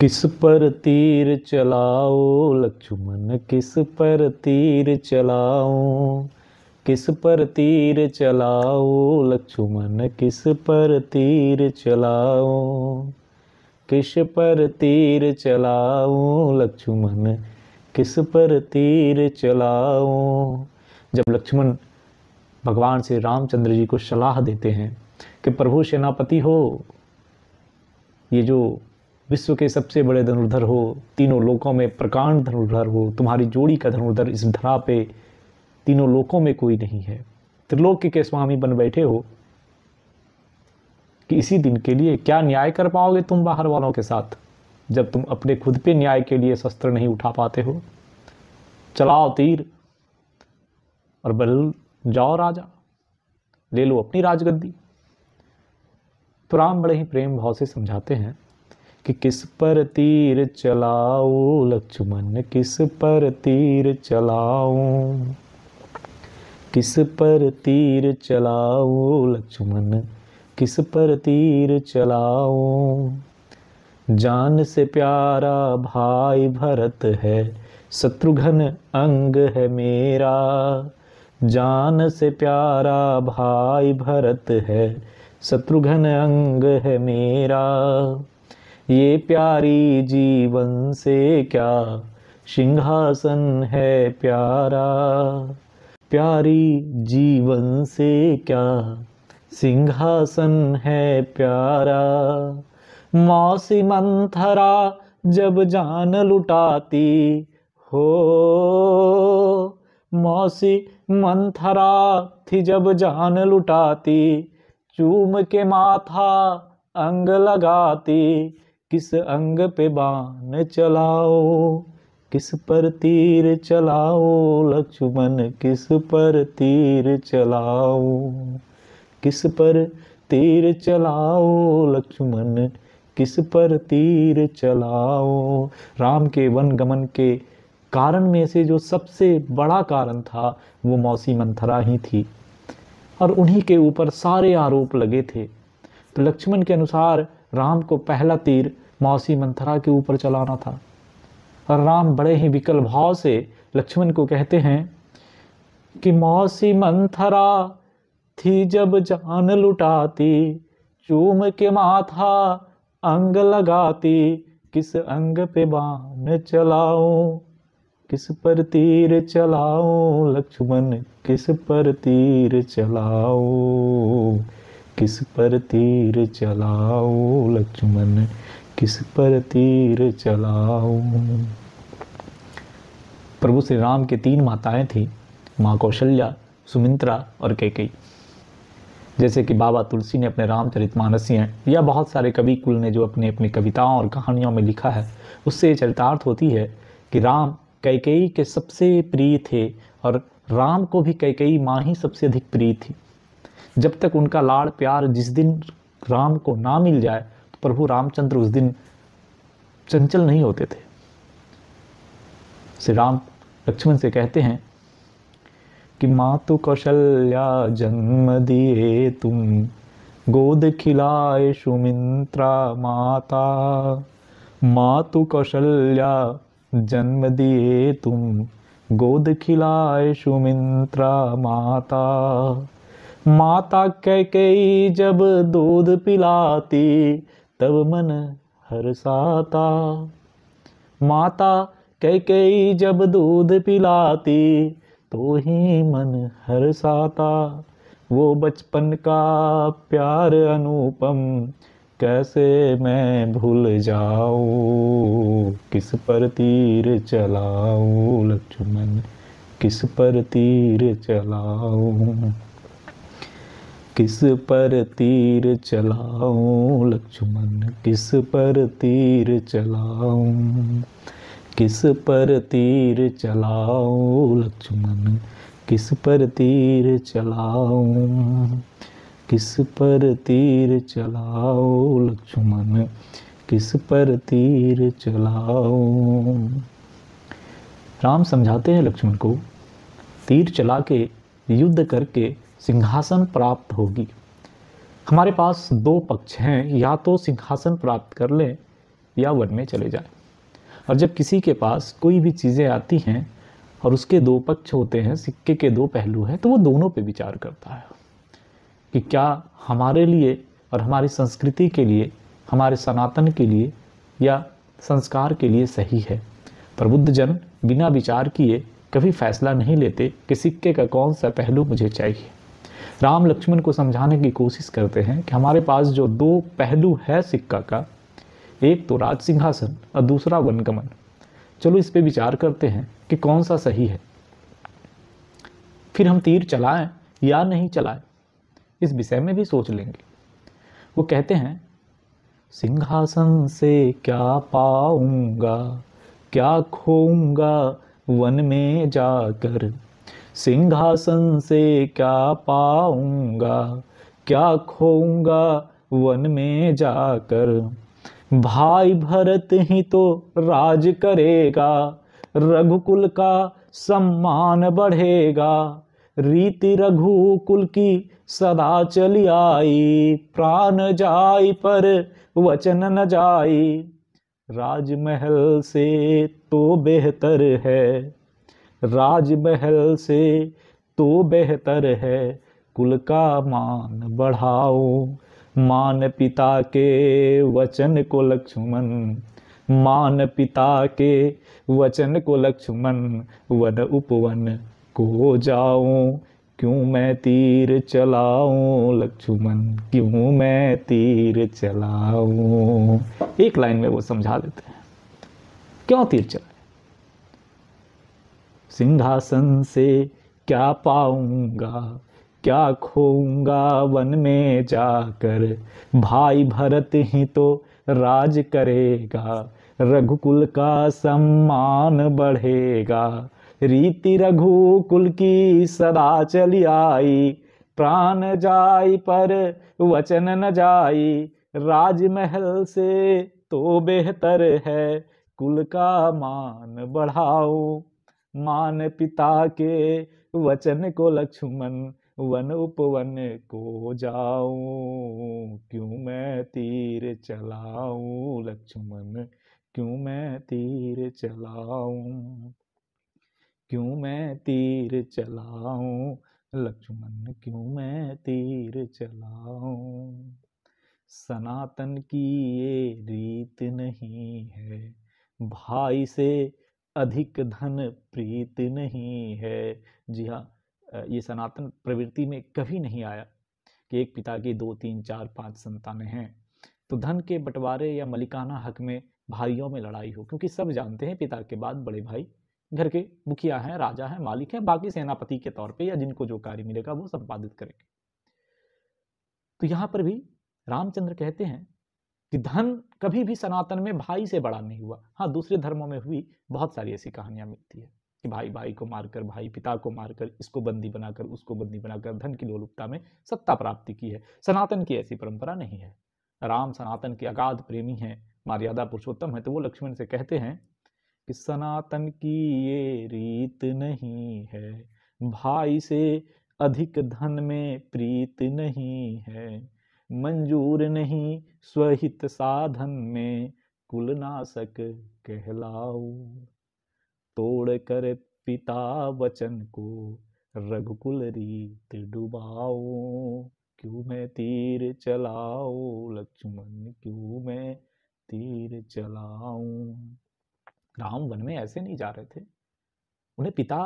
किस पर तीर चलाओ लक्ष्मण किस पर तीर चलाओ किस पर तीर चलाओ लक्ष्मण किस पर तीर चलाओ किस पर तीर चलाओ लक्ष्मण किस पर तीर चलाओ जब लक्ष्मण भगवान श्री रामचंद्र जी को सलाह देते हैं कि प्रभु सेनापति हो ये जो विश्व के सबसे बड़े धनुर्धर हो तीनों लोकों में प्रकांड धनुर्धर हो तुम्हारी जोड़ी का धनुर्धर इस धरा पे तीनों लोकों में कोई नहीं है त्रिलोक के स्वामी बन बैठे हो कि इसी दिन के लिए क्या न्याय कर पाओगे तुम बाहर वालों के साथ जब तुम अपने खुद पे न्याय के लिए शस्त्र नहीं उठा पाते हो चलाओ तीर और बल जाओ राजा ले लो अपनी राजगद्दी तो राम बड़े ही प्रेम भाव से समझाते हैं कि किस पर तीर चलाओ लक्ष्मण किस पर तीर चलाओ किस पर तीर चलाओ लक्ष्मण किस पर तीर चलाओ जान से प्यारा भाई भरत है शत्रुघ्न अंग है मेरा जान से प्यारा भाई भरत है शत्रुघ्न अंग है मेरा ये प्यारी जीवन से क्या सिंहासन है प्यारा प्यारी जीवन से क्या सिंहासन है प्यारा मौसी मंथरा जब जान लुटाती हो मौसी मंथरा थी जब जान लुटाती चूम के माथा अंग लगाती किस अंग पे बाण चलाओ किस पर तीर चलाओ लक्ष्मण किस पर तीर चलाओ किस पर तीर चलाओ लक्ष्मण किस पर तीर चलाओ राम के वन गमन के कारण में से जो सबसे बड़ा कारण था वो मौसी मंथरा ही थी और उन्हीं के ऊपर सारे आरोप लगे थे तो लक्ष्मण के अनुसार राम को पहला तीर मौसी मंथरा के ऊपर चलाना था और राम बड़े ही विकल भाव से लक्ष्मण को कहते हैं कि मौसी मंथरा थी जब जान लुटाती चूम के माथा अंग लगाती किस अंग पे बाण चलाऊं किस पर तीर चलाऊं लक्ष्मण किस पर तीर चलाओ किस पर तीर चलाओ लक्ष्मण किस पर तीर चलाऊं प्रभु श्री राम की तीन माताएं थीं माँ कौशल्या सुमित्रा और कैकई जैसे कि बाबा तुलसी ने अपने रामचरित मानसी हैं या बहुत सारे कवि कुल ने जो अपनी अपनी कविताओं और कहानियों में लिखा है उससे ये चरितार्थ होती है कि राम कैकई के सबसे प्रिय थे और राम को भी कैकई माँ ही सबसे अधिक प्रिय थी जब तक उनका लाड़ प्यार जिस दिन राम को ना मिल जाए प्रभु रामचंद्र उस दिन चंचल नहीं होते थे श्री राम लक्ष्मण से कहते हैं कि मातु कौशल्या जन्म दिए तुम गोद खिलाए सुमित्रा माता मातु कौशल्या जन्म दिए तुम गोद खिलाए सुमित्रा माता माता कैकई जब दूध पिलाती तब मन हर्षाता माता कई जब दूध पिलाती तो ही मन हर्षाता वो बचपन का प्यार अनुपम कैसे मैं भूल जाऊँ किस पर तीर चलाऊँ लक्ष्मण किस पर तीर चलाऊँ किस पर तीर चलाऊं लक्ष्मण किस पर तीर चलाऊं किस पर तीर चलाऊं लक्ष्मण किस पर तीर चलाऊं किस पर तीर चलाओ लक्ष्मण किस पर तीर चलाओ राम समझाते हैं लक्ष्मण को तीर चला के युद्ध करके सिंहासन प्राप्त होगी हमारे पास दो पक्ष हैं या तो सिंहासन प्राप्त कर लें या वन में चले जाएं और जब किसी के पास कोई भी चीज़ें आती हैं और उसके दो पक्ष होते हैं सिक्के के दो पहलू हैं तो वो दोनों पे विचार करता है कि क्या हमारे लिए और हमारी संस्कृति के लिए हमारे सनातन के लिए या संस्कार के लिए सही है पर जन बिना विचार किए कभी फैसला नहीं लेते कि सिक्के का कौन सा पहलू मुझे चाहिए राम लक्ष्मण को समझाने की कोशिश करते हैं कि हमारे पास जो दो पहलू है सिक्का का एक तो राज सिंहासन और दूसरा वनगमन चलो इस पर विचार करते हैं कि कौन सा सही है फिर हम तीर चलाएं या नहीं चलाएं इस विषय में भी सोच लेंगे वो कहते हैं सिंहासन से क्या पाऊंगा क्या खोऊंगा वन में जाकर सिंहासन से क्या पाऊंगा क्या खोऊंगा वन में जाकर भाई भरत ही तो राज करेगा रघुकुल का सम्मान बढ़ेगा रीति रघुकुल की सदा चली आई प्राण जाई पर वचन न जाई राजमहल से तो बेहतर है राजमहल से तो बेहतर है कुल का मान बढ़ाओ मान पिता के वचन को लक्ष्मण मान पिता के वचन को लक्ष्मण वन उपवन को जाओ क्यों मैं तीर चलाऊं लक्ष्मण क्यों मैं तीर चलाऊं एक लाइन में वो समझा देते हैं क्यों तीर चला सिंहासन से क्या पाऊंगा क्या खोऊंगा वन में जाकर भाई भरत ही तो राज करेगा रघुकुल का सम्मान बढ़ेगा रीति रघुकुल की सदा चली आई प्राण जाई पर वचन न जाई राजमहल से तो बेहतर है कुल का मान बढ़ाओ मान पिता के वचन को लक्ष्मण वन उपवन को जाऊं क्यों मैं तीर चलाऊं लक्ष्मण क्यों मैं तीर चलाऊं क्यों मैं तीर चलाऊं लक्ष्मण क्यों मैं तीर चलाऊं सनातन की ये रीत नहीं है भाई से अधिक धन प्रीत नहीं है जी हाँ ये सनातन प्रवृत्ति में कभी नहीं आया कि एक पिता की दो तीन चार पाँच संतानें हैं तो धन के बंटवारे या मलिकाना हक में भाइयों में लड़ाई हो क्योंकि सब जानते हैं पिता के बाद बड़े भाई घर के मुखिया हैं राजा हैं मालिक हैं बाकी सेनापति के तौर पे या जिनको जो कार्य मिलेगा वो संपादित करेंगे तो यहाँ पर भी रामचंद्र कहते हैं कि धन कभी भी सनातन में भाई से बड़ा नहीं हुआ हाँ दूसरे धर्मों में हुई बहुत सारी ऐसी कहानियाँ मिलती है कि भाई भाई को मारकर भाई पिता को मारकर इसको बंदी बनाकर उसको बंदी बनाकर धन की लोलुपता में सत्ता प्राप्ति की है सनातन की ऐसी परंपरा नहीं है राम सनातन के अगाध प्रेमी हैं मर्यादा पुरुषोत्तम है तो वो लक्ष्मण से कहते हैं कि सनातन की ये रीत नहीं है भाई से अधिक धन में प्रीत नहीं है मंजूर नहीं स्वहित साधन में कुल नाशक कहलाओ तोड़ कर पिता वचन को रघुकुल रीत डुबाओ क्यों मैं तीर चलाओ लक्ष्मण क्यों मैं तीर चलाऊ राम वन में ऐसे नहीं जा रहे थे उन्हें पिता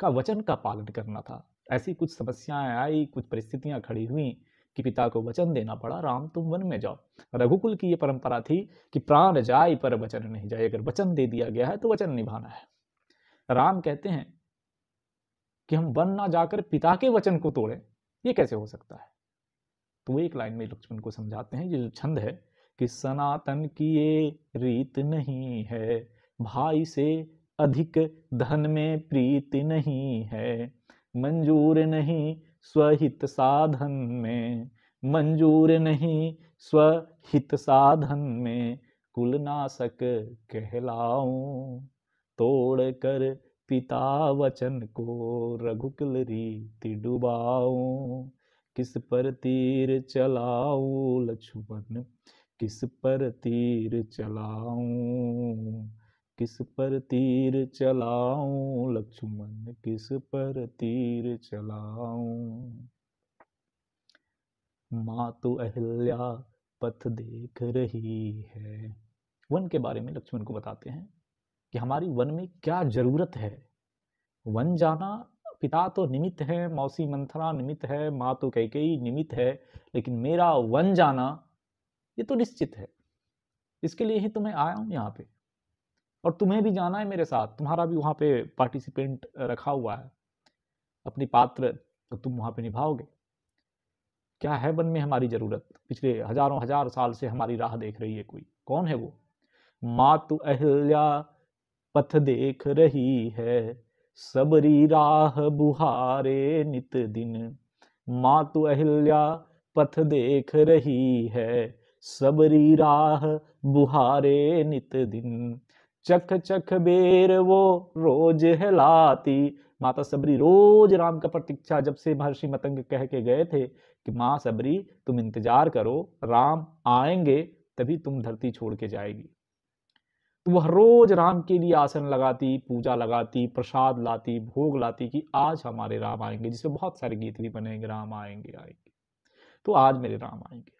का वचन का पालन करना था ऐसी कुछ समस्याएं आई कुछ परिस्थितियां खड़ी हुई कि पिता को वचन देना पड़ा राम तुम वन में जाओ रघुकुल की ये परंपरा थी कि प्राण जाए पर वचन नहीं जाए अगर वचन दे दिया गया है तो वचन निभाना है राम कहते हैं कि हम वन ना जाकर पिता के वचन को तोड़े ये कैसे हो सकता है तो वो एक लाइन में लक्ष्मण को समझाते हैं ये जो छंद है कि सनातन की ये रीत नहीं है भाई से अधिक धन में प्रीति नहीं है मंजूर नहीं स्वहित साधन में मंजूर नहीं स्वहित साधन में कुल नाशक कहलाऊ तोड़ कर पिता वचन को रघुकुल रीति डुबाऊ किस पर तीर चलाऊ लक्ष्मण किस पर तीर चलाऊ किस पर तीर चलाऊं लक्ष्मण किस पर तीर चलाऊं माँ तो अहिल्या पथ देख रही है वन के बारे में लक्ष्मण को बताते हैं कि हमारी वन में क्या जरूरत है वन जाना पिता तो निमित्त है मौसी मंथरा निमित्त है माँ तो कह कई निमित्त है लेकिन मेरा वन जाना ये तो निश्चित है इसके लिए ही तो मैं आया हूँ यहाँ पे और तुम्हें भी जाना है मेरे साथ तुम्हारा भी वहाँ पे पार्टिसिपेंट रखा हुआ है अपनी पात्र तो तुम वहाँ पे निभाओगे क्या है वन में हमारी ज़रूरत पिछले हजारों हजार साल से हमारी राह देख रही है कोई कौन है वो मातु अहल्या पथ देख रही है सबरी राह बुहारे नित दिन मातु अहल्या पथ देख रही है सबरी राह बुहारे नित दिन चख चख बेर वो रोज हिलाती माता सबरी रोज राम का प्रतीक्षा जब से महर्षि मतंग कह के गए थे कि माँ सबरी तुम इंतजार करो राम आएंगे तभी तुम धरती छोड़ के जाएगी तो वह रोज राम के लिए आसन लगाती पूजा लगाती प्रसाद लाती भोग लाती कि आज हमारे राम आएंगे जिसमें बहुत सारे गीत भी बनेंगे राम आएंगे आएंगे तो आज मेरे राम आएंगे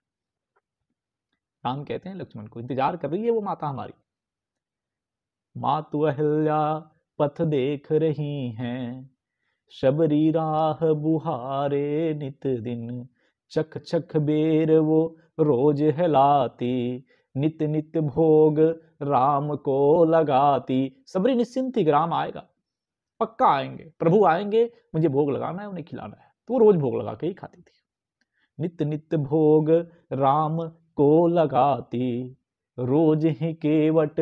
राम कहते हैं लक्ष्मण को इंतजार कर रही है वो माता हमारी मातु अहल्या पथ देख रही हैं शबरी राह बुहारे नित दिन चख चख बेर वो रोज हलाती नित नित भोग राम को लगाती सबरी निश्चिंत ही राम आएगा पक्का आएंगे प्रभु आएंगे मुझे भोग लगाना है उन्हें खिलाना है तो वो रोज भोग लगा के ही खाती थी नित नित भोग राम को लगाती रोज ही केवट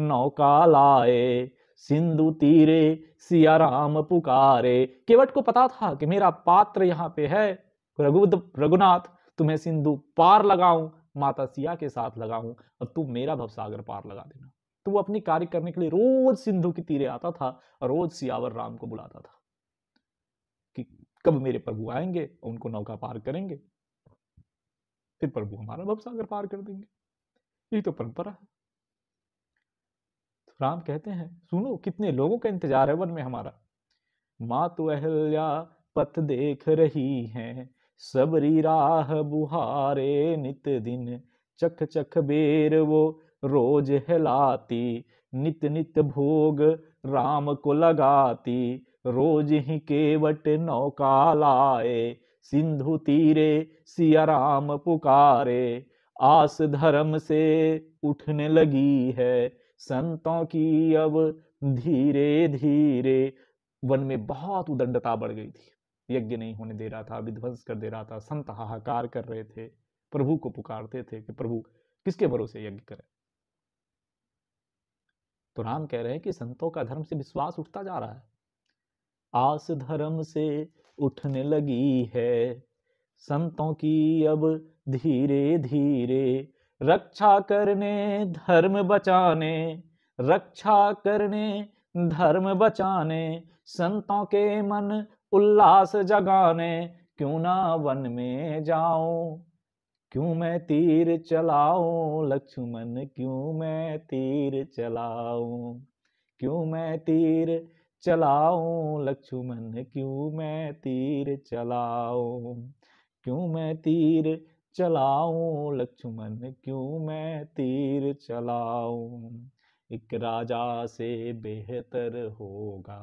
नौका लाए सिंधु तीरे सिया राम पुकारे केवट को पता था कि मेरा पात्र यहाँ पे है रघु रघुनाथ तुम्हें सिंधु पार लगाऊं माता सिया के साथ लगाऊं और तू मेरा भवसागर पार लगा देना तो वो अपनी कार्य करने के लिए रोज सिंधु की तीरे आता था और रोज सियावर राम को बुलाता था कि कब मेरे प्रभु आएंगे और उनको नौका पार करेंगे फिर प्रभु हमारा भवसागर पार कर देंगे यही तो परंपरा है राम कहते हैं सुनो कितने लोगों का इंतजार है वन में हमारा माँ तो अहल्या पथ देख रही हैं सबरी राह बुहारे नित दिन चख चख बेर वो रोज हिलाती नित नित भोग राम को लगाती रोज ही केवट नौका लाए सिंधु तीरे सिया राम पुकारे आस धर्म से उठने लगी है संतों की अब धीरे धीरे वन में बहुत उदंडता बढ़ गई थी यज्ञ नहीं होने दे रहा था विध्वंस कर दे रहा था संत हाहाकार कर रहे थे प्रभु को पुकारते थे कि प्रभु किसके भरोसे यज्ञ करें तो राम कह रहे हैं कि संतों का धर्म से विश्वास उठता जा रहा है आस धर्म से उठने लगी है संतों की अब धीरे धीरे रक्षा करने धर्म बचाने रक्षा करने धर्म बचाने संतों के मन उल्लास जगाने क्यों ना वन में जाऊं क्यों मैं तीर चलाऊं लक्ष्मण क्यों मैं तीर चलाऊं क्यों मैं तीर चलाऊं लक्ष्मण क्यों मैं तीर चलाऊं क्यों मैं तीर चलाऊं लक्ष्मण क्यों मैं तीर चलाऊं एक राजा से बेहतर होगा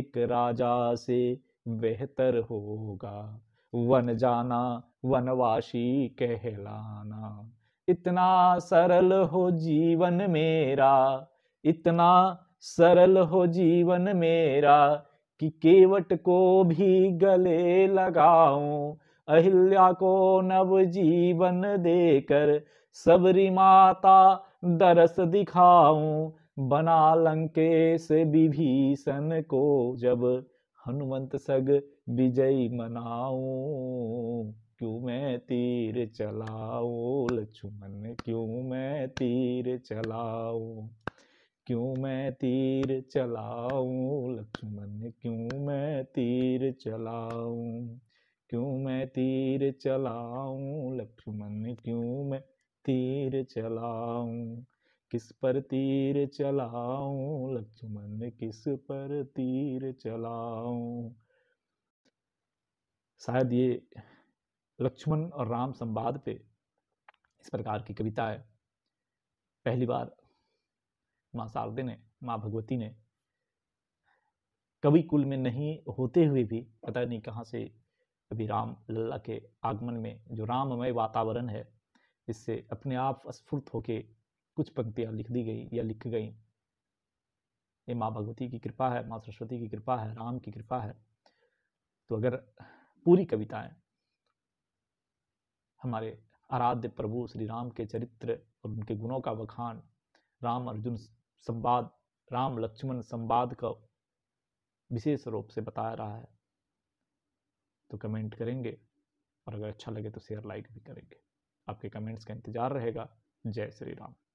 एक राजा से बेहतर होगा वन जाना वनवासी कहलाना इतना सरल हो जीवन मेरा इतना सरल हो जीवन मेरा कि केवट को भी गले लगाऊं अहिल्या को नव जीवन देकर सबरी माता दरस दिखाऊं बना लंकेश विभीषण को जब हनुमंत सग विजयी मनाऊं क्यों मैं तीर चलाऊं लक्ष्मण क्यों मैं तीर चलाऊं क्यों मैं तीर चलाऊं लक्ष्मण क्यों मैं तीर चलाऊं क्यों मैं तीर चलाऊं लक्ष्मण क्यों मैं तीर चलाऊं किस पर तीर चलाऊं लक्ष्मण किस पर तीर चलाऊं शायद ये लक्ष्मण और राम संवाद पे इस प्रकार की कविता है पहली बार माँ शारदे ने माँ भगवती ने कवि कुल में नहीं होते हुए भी पता नहीं कहाँ से अभी राम लल्ला के आगमन में जो राममय वातावरण है इससे अपने आप स्फूर्त होके कुछ पंक्तियाँ लिख दी गई या लिख गई ये माँ भगवती की कृपा है माँ सरस्वती की कृपा है राम की कृपा है तो अगर पूरी कविताएं हमारे आराध्य प्रभु श्री राम के चरित्र और उनके गुणों का बखान राम अर्जुन संवाद राम लक्ष्मण संवाद का विशेष रूप से बताया रहा है तो कमेंट करेंगे और अगर अच्छा लगे तो शेयर लाइक भी करेंगे आपके कमेंट्स का इंतज़ार रहेगा जय श्री राम